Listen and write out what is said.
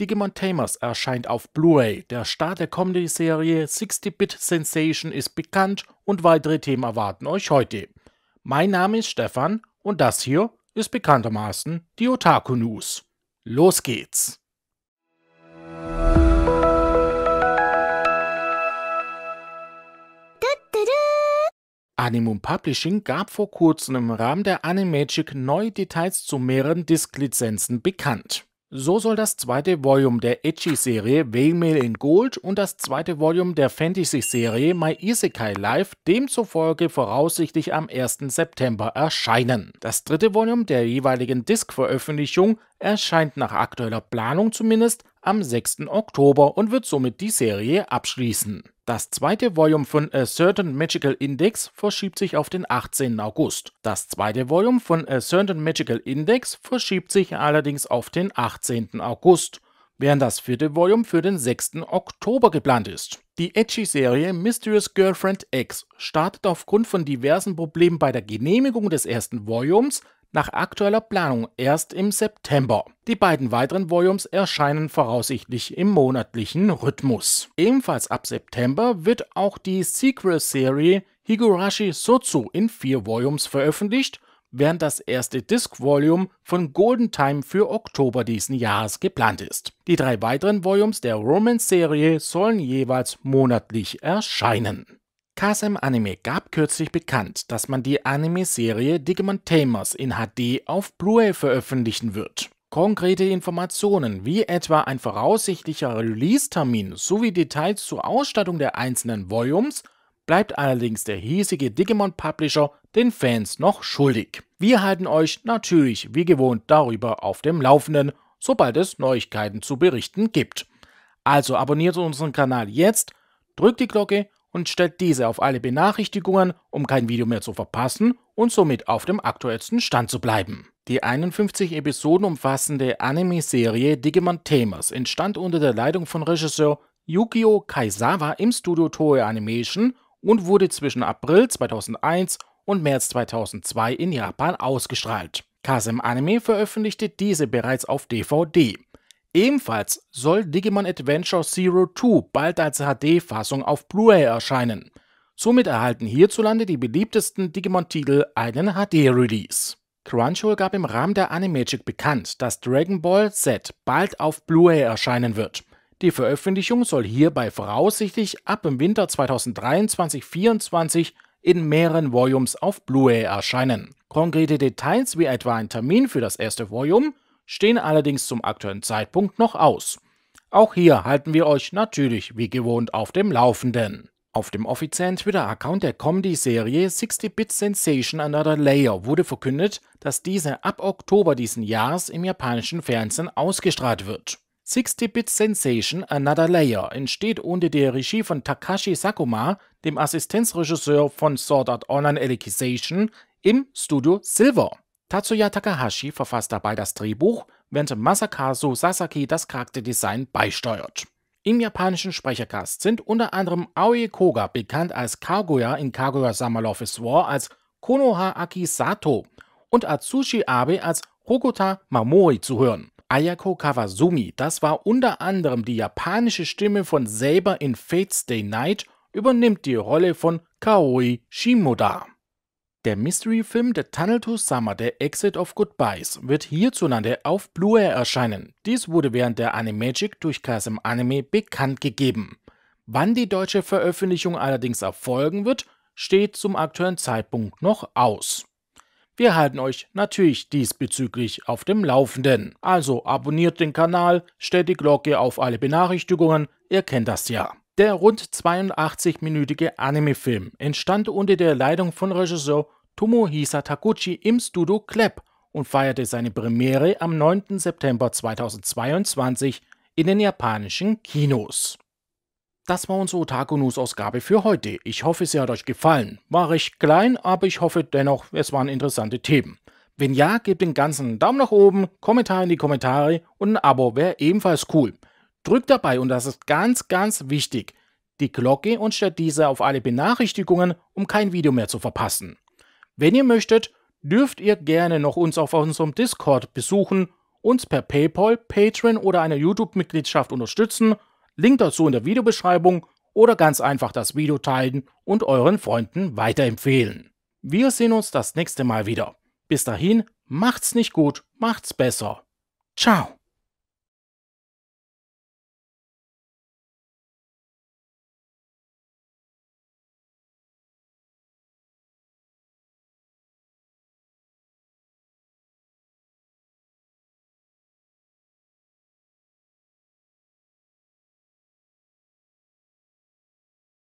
Digimon Tamers erscheint auf Blu-ray. Der Start der Comedy-Serie 60-Bit Sensation ist bekannt und weitere Themen erwarten euch heute. Mein Name ist Stefan und das hier ist bekanntermaßen die Otaku News. Los geht's! Animum Publishing gab vor kurzem im Rahmen der Animagic neue Details zu mehreren Disk-Lizenzen bekannt. So soll das zweite Volume der edgy serie Waymail in Gold und das zweite Volume der Fantasy-Serie My Isekai Life demzufolge voraussichtlich am 1. September erscheinen. Das dritte Volume der jeweiligen Disk-Veröffentlichung erscheint nach aktueller Planung zumindest am 6. Oktober und wird somit die Serie abschließen. Das zweite Volume von A Certain Magical Index verschiebt sich auf den 18. August. Das zweite Volume von A Certain Magical Index verschiebt sich allerdings auf den 18. August, während das vierte Volume für den 6. Oktober geplant ist. Die Edgy-Serie Mysterious Girlfriend X startet aufgrund von diversen Problemen bei der Genehmigung des ersten Volumes nach aktueller Planung erst im September. Die beiden weiteren Volumes erscheinen voraussichtlich im monatlichen Rhythmus. Ebenfalls ab September wird auch die Sequel-Serie Higurashi Sotsu in vier Volumes veröffentlicht, während das erste Disc-Volume von Golden Time für Oktober diesen Jahres geplant ist. Die drei weiteren Volumes der Romance-Serie sollen jeweils monatlich erscheinen. KSM Anime gab kürzlich bekannt, dass man die Anime-Serie Digimon Tamers in HD auf Blu-ray veröffentlichen wird. Konkrete Informationen wie etwa ein voraussichtlicher Release-Termin sowie Details zur Ausstattung der einzelnen Volumes bleibt allerdings der hiesige Digimon-Publisher den Fans noch schuldig. Wir halten euch natürlich wie gewohnt darüber auf dem Laufenden, sobald es Neuigkeiten zu berichten gibt. Also abonniert unseren Kanal jetzt, drückt die Glocke und stellt diese auf alle Benachrichtigungen, um kein Video mehr zu verpassen und somit auf dem aktuellsten Stand zu bleiben. Die 51 Episoden umfassende Anime-Serie Digimon Tamers entstand unter der Leitung von Regisseur Yukio Kaisawa im Studio Toei Animation und wurde zwischen April 2001 und März 2002 in Japan ausgestrahlt. Kasem Anime veröffentlichte diese bereits auf DVD. Ebenfalls soll Digimon Adventure Zero 2 bald als HD-Fassung auf Blu-ray erscheinen. Somit erhalten hierzulande die beliebtesten Digimon-Titel einen HD-Release. Crunchyroll gab im Rahmen der Animagic bekannt, dass Dragon Ball Z bald auf Blu-ray erscheinen wird. Die Veröffentlichung soll hierbei voraussichtlich ab im Winter 2023-24 in mehreren Volumes auf Blu-ray erscheinen. Konkrete Details wie etwa ein Termin für das erste Volume stehen allerdings zum aktuellen Zeitpunkt noch aus. Auch hier halten wir euch natürlich wie gewohnt auf dem Laufenden. Auf dem offiziellen Twitter-Account der Comedy-Serie 60-Bit Sensation Another Layer wurde verkündet, dass diese ab Oktober diesen Jahres im japanischen Fernsehen ausgestrahlt wird. 60-Bit Sensation Another Layer entsteht unter der Regie von Takashi Sakuma, dem Assistenzregisseur von Sword Art Online Alicization, im Studio Silver. Tatsuya Takahashi verfasst dabei das Drehbuch, während Masakazu Sasaki das Charakterdesign beisteuert. Im japanischen Sprechercast sind unter anderem Aoi Koga, bekannt als Kaguya in Kaguya Sama Love is War, als Konoha Aki Sato und Atsushi Abe als Hokuta Mamori zu hören. Ayako Kawazumi, das war unter anderem die japanische Stimme von Saber in Fate's Day Night, übernimmt die Rolle von Kaori Shimoda. Der Mystery-Film The Tunnel to Summer, The Exit of Goodbyes, wird hierzulande auf Blu-ray erscheinen. Dies wurde während der Animagic durch KSM Anime bekannt gegeben. Wann die deutsche Veröffentlichung allerdings erfolgen wird, steht zum aktuellen Zeitpunkt noch aus. Wir halten euch natürlich diesbezüglich auf dem Laufenden. Also abonniert den Kanal, stellt die Glocke auf alle Benachrichtigungen, ihr kennt das ja. Der rund 82-minütige Anime-Film entstand unter der Leitung von Regisseur Tomohisa Takuchi im Studio Clap und feierte seine Premiere am 9. September 2022 in den japanischen Kinos. Das war unsere Otaku News Ausgabe für heute. Ich hoffe, sie hat euch gefallen. War recht klein, aber ich hoffe dennoch, es waren interessante Themen. Wenn ja, gebt den ganzen einen Daumen nach oben, Kommentar in die Kommentare und ein Abo wäre ebenfalls cool. Drückt dabei, und das ist ganz, ganz wichtig, die Glocke und stellt diese auf alle Benachrichtigungen, um kein Video mehr zu verpassen. Wenn ihr möchtet, dürft ihr gerne noch uns auf unserem Discord besuchen, uns per PayPal, Patreon oder einer YouTube-Mitgliedschaft unterstützen. Link dazu in der Videobeschreibung oder ganz einfach das Video teilen und euren Freunden weiterempfehlen. Wir sehen uns das nächste Mal wieder. Bis dahin, macht's nicht gut, macht's besser. Ciao.